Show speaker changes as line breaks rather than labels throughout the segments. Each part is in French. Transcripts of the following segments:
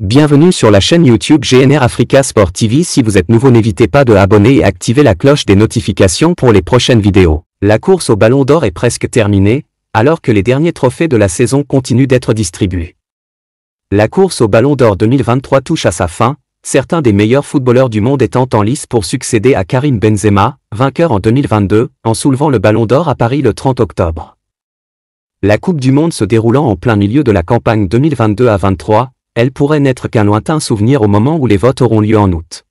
Bienvenue sur la chaîne YouTube GNR Africa Sport TV. Si vous êtes nouveau, n'hésitez pas de abonner et activer la cloche des notifications pour les prochaines vidéos. La course au Ballon d'Or est presque terminée, alors que les derniers trophées de la saison continuent d'être distribués. La course au Ballon d'Or 2023 touche à sa fin, certains des meilleurs footballeurs du monde étant en lice pour succéder à Karim Benzema, vainqueur en 2022, en soulevant le Ballon d'Or à Paris le 30 octobre. La Coupe du Monde se déroulant en plein milieu de la campagne 2022 à 23, elle pourrait n'être qu'un lointain souvenir au moment où les votes auront lieu en août.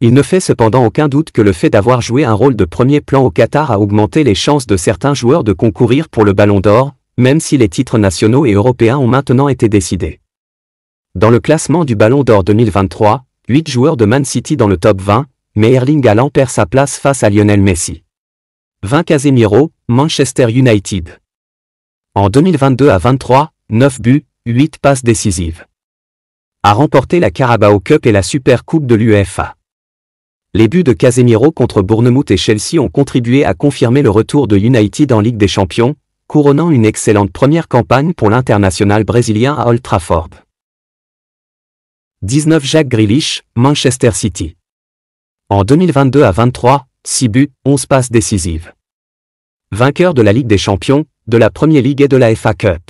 Il ne fait cependant aucun doute que le fait d'avoir joué un rôle de premier plan au Qatar a augmenté les chances de certains joueurs de concourir pour le Ballon d'Or, même si les titres nationaux et européens ont maintenant été décidés. Dans le classement du Ballon d'Or 2023, 8 joueurs de Man City dans le top 20, mais Erling Haaland perd sa place face à Lionel Messi. 20 Casemiro, Manchester United. En 2022 à 23, 9 buts, 8 passes décisives. A remporté la Carabao Cup et la Super Coupe de l'UEFA. Les buts de Casemiro contre Bournemouth et Chelsea ont contribué à confirmer le retour de United en Ligue des Champions, couronnant une excellente première campagne pour l'international brésilien à Old Trafford. 19 Jacques Grealish, Manchester City. En 2022 à 23, 6 buts, 11 passes décisives. Vainqueur de la Ligue des Champions, de la Premier League et de la FA Cup.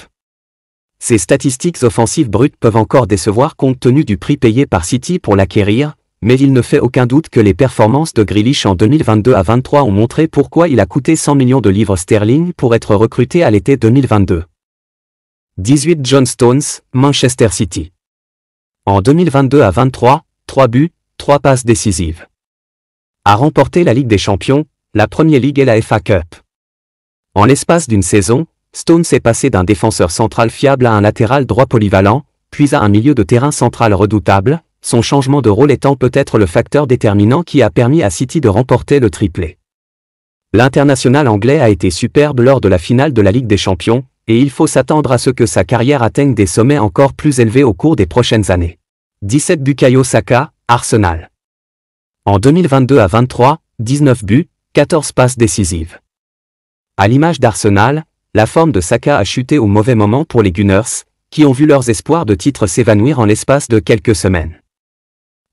Ces statistiques offensives brutes peuvent encore décevoir compte tenu du prix payé par City pour l'acquérir, mais il ne fait aucun doute que les performances de Grealish en 2022 à 23 ont montré pourquoi il a coûté 100 millions de livres sterling pour être recruté à l'été 2022. 18 John Stones, Manchester City. En 2022 à 23, 3 buts, 3 passes décisives. A remporté la Ligue des Champions, la Premier League et la FA Cup. En l'espace d'une saison, Stone s'est passé d'un défenseur central fiable à un latéral droit polyvalent, puis à un milieu de terrain central redoutable, son changement de rôle étant peut-être le facteur déterminant qui a permis à City de remporter le triplé. L'international anglais a été superbe lors de la finale de la Ligue des Champions, et il faut s'attendre à ce que sa carrière atteigne des sommets encore plus élevés au cours des prochaines années. 17 Bukayo Saka, Arsenal. En 2022 à 23, 19 buts, 14 passes décisives. À l'image d'Arsenal, la forme de Saka a chuté au mauvais moment pour les Gunners, qui ont vu leurs espoirs de titre s'évanouir en l'espace de quelques semaines.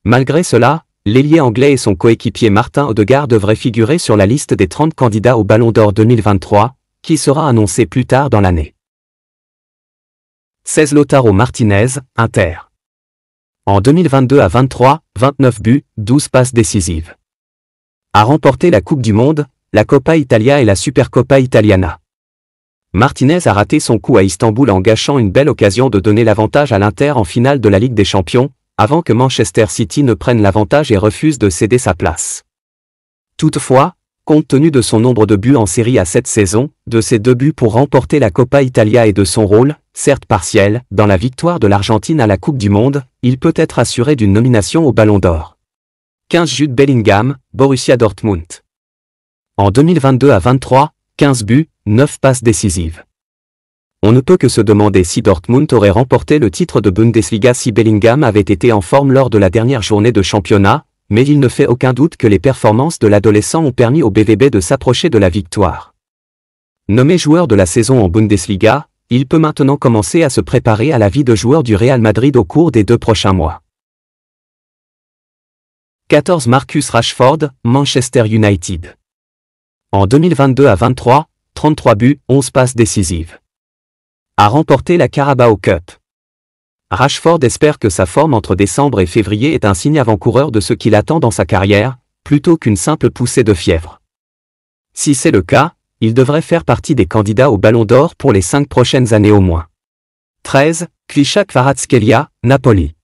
Malgré cela, l'ailier anglais et son coéquipier Martin Odegaard devraient figurer sur la liste des 30 candidats au Ballon d'Or 2023, qui sera annoncé plus tard dans l'année. 16 Lotaro Martinez, Inter. En 2022 à 23, 29 buts, 12 passes décisives. A remporté la Coupe du Monde, la Coppa Italia et la Supercoppa Italiana. Martinez a raté son coup à Istanbul en gâchant une belle occasion de donner l'avantage à l'Inter en finale de la Ligue des Champions, avant que Manchester City ne prenne l'avantage et refuse de céder sa place. Toutefois, compte tenu de son nombre de buts en série à cette saison, de ses deux buts pour remporter la Coppa Italia et de son rôle, certes partiel, dans la victoire de l'Argentine à la Coupe du Monde, il peut être assuré d'une nomination au Ballon d'Or. 15 Jude Bellingham, Borussia Dortmund. En 2022 à 23, 15 buts, 9 passes décisives. On ne peut que se demander si Dortmund aurait remporté le titre de Bundesliga si Bellingham avait été en forme lors de la dernière journée de championnat, mais il ne fait aucun doute que les performances de l'adolescent ont permis au BVB de s'approcher de la victoire. Nommé joueur de la saison en Bundesliga, il peut maintenant commencer à se préparer à la vie de joueur du Real Madrid au cours des deux prochains mois. 14 Marcus Rashford, Manchester United. En 2022 à 23, 33 buts, 11 passes décisives. A remporté la Carabao Cup. Rashford espère que sa forme entre décembre et février est un signe avant-coureur de ce qu'il attend dans sa carrière, plutôt qu'une simple poussée de fièvre. Si c'est le cas, il devrait faire partie des candidats au Ballon d'Or pour les cinq prochaines années au moins. 13. Klishak varadskelia Napoli.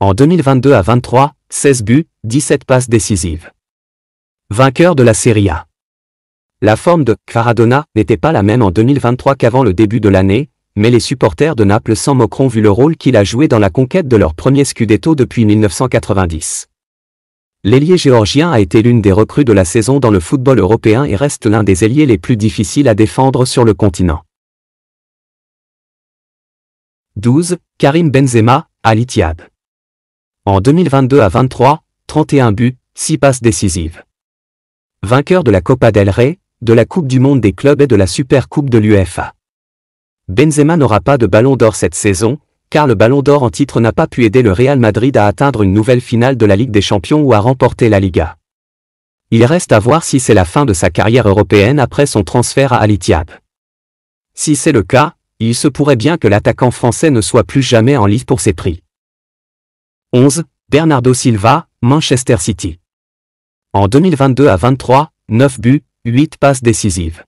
En 2022 à 23, 16 buts, 17 passes décisives. Vainqueur de la Serie A. La forme de Faradona n'était pas la même en 2023 qu'avant le début de l'année, mais les supporters de Naples s'en moqueront vu le rôle qu'il a joué dans la conquête de leur premier scudetto depuis 1990. L'ailier géorgien a été l'une des recrues de la saison dans le football européen et reste l'un des ailiers les plus difficiles à défendre sur le continent. 12. Karim Benzema, à En 2022 à 23, 31 buts, 6 passes décisives. Vainqueur de la Copa del Rey, de la Coupe du Monde des clubs et de la Super Coupe de l'UEFA. Benzema n'aura pas de ballon d'or cette saison, car le ballon d'or en titre n'a pas pu aider le Real Madrid à atteindre une nouvelle finale de la Ligue des Champions ou à remporter la Liga. Il reste à voir si c'est la fin de sa carrière européenne après son transfert à Al Si c'est le cas, il se pourrait bien que l'attaquant français ne soit plus jamais en lice pour ses prix. 11. Bernardo Silva, Manchester City. En 2022 à 23, 9 buts, 8 passes décisives.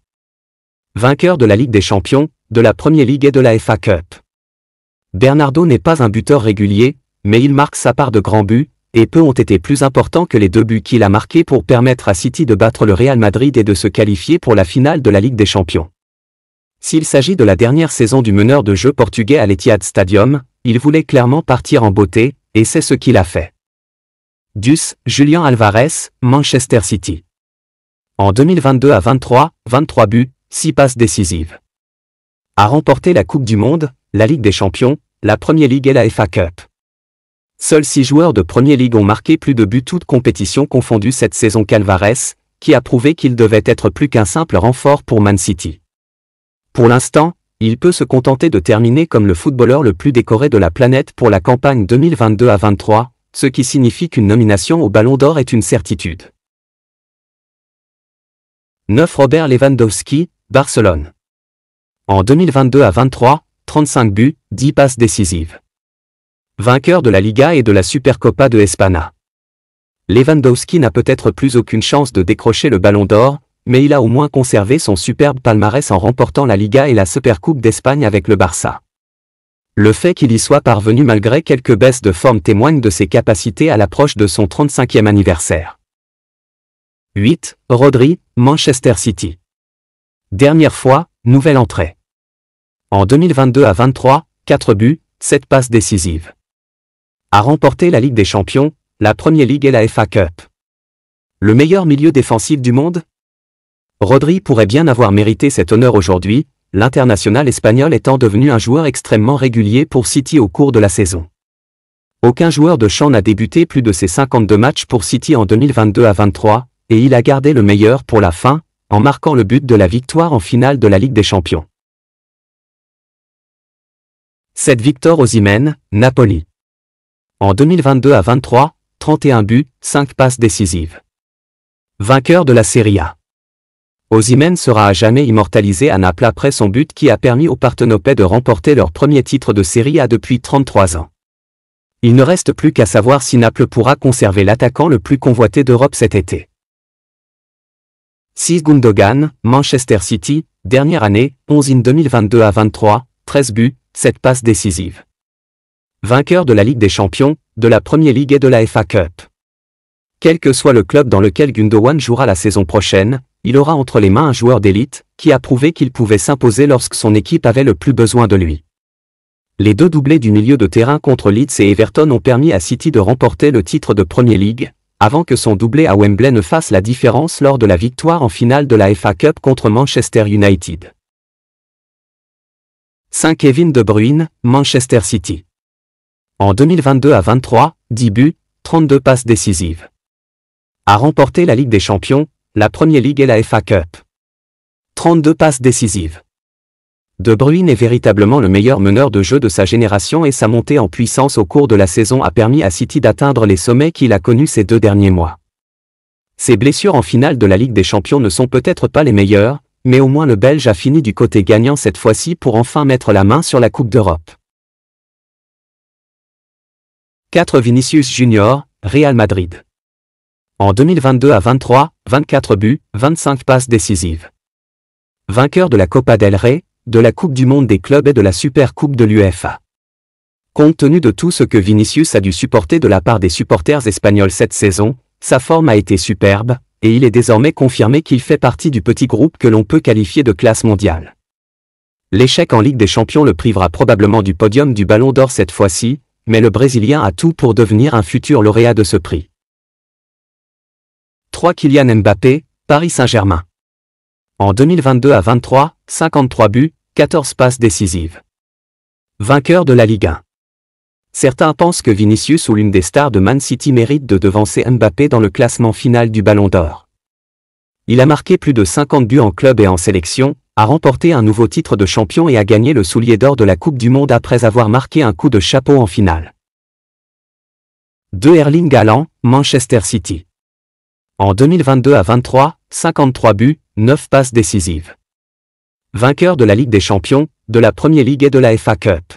Vainqueur de la Ligue des Champions, de la Premier League et de la FA Cup. Bernardo n'est pas un buteur régulier, mais il marque sa part de grands buts, et peu ont été plus importants que les deux buts qu'il a marqués pour permettre à City de battre le Real Madrid et de se qualifier pour la finale de la Ligue des Champions. S'il s'agit de la dernière saison du meneur de jeu portugais à l'Etihad Stadium, il voulait clairement partir en beauté, et c'est ce qu'il a fait. Dus, Julian Alvarez, Manchester City en 2022 à 23, 23 buts, 6 passes décisives. A remporté la Coupe du Monde, la Ligue des Champions, la Premier League et la FA Cup. Seuls 6 joueurs de Premier League ont marqué plus de buts toutes compétitions confondues cette saison qu'Alvarez, qui a prouvé qu'il devait être plus qu'un simple renfort pour Man City. Pour l'instant, il peut se contenter de terminer comme le footballeur le plus décoré de la planète pour la campagne 2022 à 23, ce qui signifie qu'une nomination au Ballon d'Or est une certitude. 9 Robert Lewandowski, Barcelone. En 2022 à 23, 35 buts, 10 passes décisives. Vainqueur de la Liga et de la Supercopa de Espana. Lewandowski n'a peut-être plus aucune chance de décrocher le ballon d'or, mais il a au moins conservé son superbe palmarès en remportant la Liga et la Supercoupe d'Espagne avec le Barça. Le fait qu'il y soit parvenu malgré quelques baisses de forme témoigne de ses capacités à l'approche de son 35e anniversaire. 8. Rodri, Manchester City. Dernière fois, nouvelle entrée. En 2022 à 23, 4 buts, 7 passes décisives. A remporté la Ligue des Champions, la Premier League et la FA Cup. Le meilleur milieu défensif du monde Rodri pourrait bien avoir mérité cet honneur aujourd'hui, l'international espagnol étant devenu un joueur extrêmement régulier pour City au cours de la saison. Aucun joueur de champ n'a débuté plus de ses 52 matchs pour City en 2022 à 23, et il a gardé le meilleur pour la fin, en marquant le but de la victoire en finale de la Ligue des Champions. victoire aux Osimhen, Napoli. En 2022 à 23, 31 buts, 5 passes décisives. Vainqueur de la Serie A. Osimhen sera à jamais immortalisé à Naples après son but qui a permis aux Partenopais de remporter leur premier titre de Serie A depuis 33 ans. Il ne reste plus qu'à savoir si Naples pourra conserver l'attaquant le plus convoité d'Europe cet été. 6 Gundogan, Manchester City, dernière année, 11 in 2022 à 23, 13 buts, 7 passes décisives. Vainqueur de la Ligue des Champions, de la Premier League et de la FA Cup. Quel que soit le club dans lequel Gundogan jouera la saison prochaine, il aura entre les mains un joueur d'élite, qui a prouvé qu'il pouvait s'imposer lorsque son équipe avait le plus besoin de lui. Les deux doublés du milieu de terrain contre Leeds et Everton ont permis à City de remporter le titre de Premier League, avant que son doublé à Wembley ne fasse la différence lors de la victoire en finale de la FA Cup contre Manchester United. 5. Kevin De Bruyne, Manchester City. En 2022 à 23, 10 buts, 32 passes décisives. A remporté la Ligue des Champions, la Premier Ligue et la FA Cup. 32 passes décisives. De Bruyne est véritablement le meilleur meneur de jeu de sa génération et sa montée en puissance au cours de la saison a permis à City d'atteindre les sommets qu'il a connus ces deux derniers mois. Ses blessures en finale de la Ligue des Champions ne sont peut-être pas les meilleures, mais au moins le Belge a fini du côté gagnant cette fois-ci pour enfin mettre la main sur la Coupe d'Europe. 4 Vinicius Junior, Real Madrid. En 2022 à 23, 24 buts, 25 passes décisives. Vainqueur de la Copa del Rey, de la Coupe du Monde des clubs et de la Super Coupe de l'UEFA. Compte tenu de tout ce que Vinicius a dû supporter de la part des supporters espagnols cette saison, sa forme a été superbe, et il est désormais confirmé qu'il fait partie du petit groupe que l'on peut qualifier de classe mondiale. L'échec en Ligue des Champions le privera probablement du podium du Ballon d'Or cette fois-ci, mais le Brésilien a tout pour devenir un futur lauréat de ce prix. 3 Kylian Mbappé, Paris Saint-Germain. En 2022 à 23, 53 buts, 14 passes décisives. Vainqueur de la Ligue 1. Certains pensent que Vinicius ou l'une des stars de Man City mérite de devancer Mbappé dans le classement final du Ballon d'Or. Il a marqué plus de 50 buts en club et en sélection, a remporté un nouveau titre de champion et a gagné le soulier d'or de la Coupe du Monde après avoir marqué un coup de chapeau en finale. 2 Erling Haaland, Manchester City. En 2022 à 23, 53 buts, 9 passes décisives. Vainqueur de la Ligue des Champions, de la Premier League et de la FA Cup.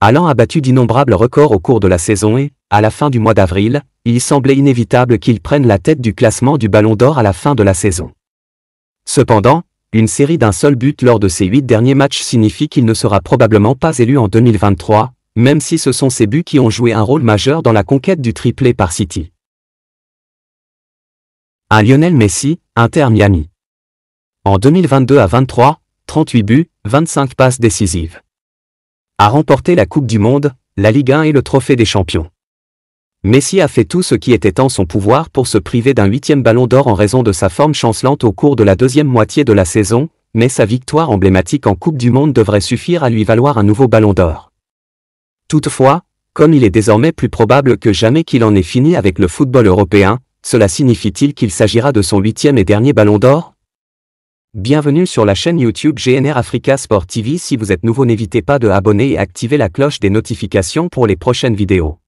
Allan a battu d'innombrables records au cours de la saison et, à la fin du mois d'avril, il semblait inévitable qu'il prenne la tête du classement du Ballon d'Or à la fin de la saison. Cependant, une série d'un seul but lors de ses huit derniers matchs signifie qu'il ne sera probablement pas élu en 2023, même si ce sont ses buts qui ont joué un rôle majeur dans la conquête du triplé par City. Un Lionel Messi, Inter Miami. En 2022 à 23, 38 buts, 25 passes décisives. A remporté la Coupe du Monde, la Ligue 1 et le Trophée des Champions. Messi a fait tout ce qui était en son pouvoir pour se priver d'un huitième ballon d'or en raison de sa forme chancelante au cours de la deuxième moitié de la saison, mais sa victoire emblématique en Coupe du Monde devrait suffire à lui valoir un nouveau ballon d'or. Toutefois, comme il est désormais plus probable que jamais qu'il en ait fini avec le football européen, cela signifie-t-il qu'il s'agira de son huitième et dernier ballon d'or Bienvenue sur la chaîne YouTube GNR Africa Sport TV. Si vous êtes nouveau n'hésitez pas de abonner et activer la cloche des notifications pour les prochaines vidéos.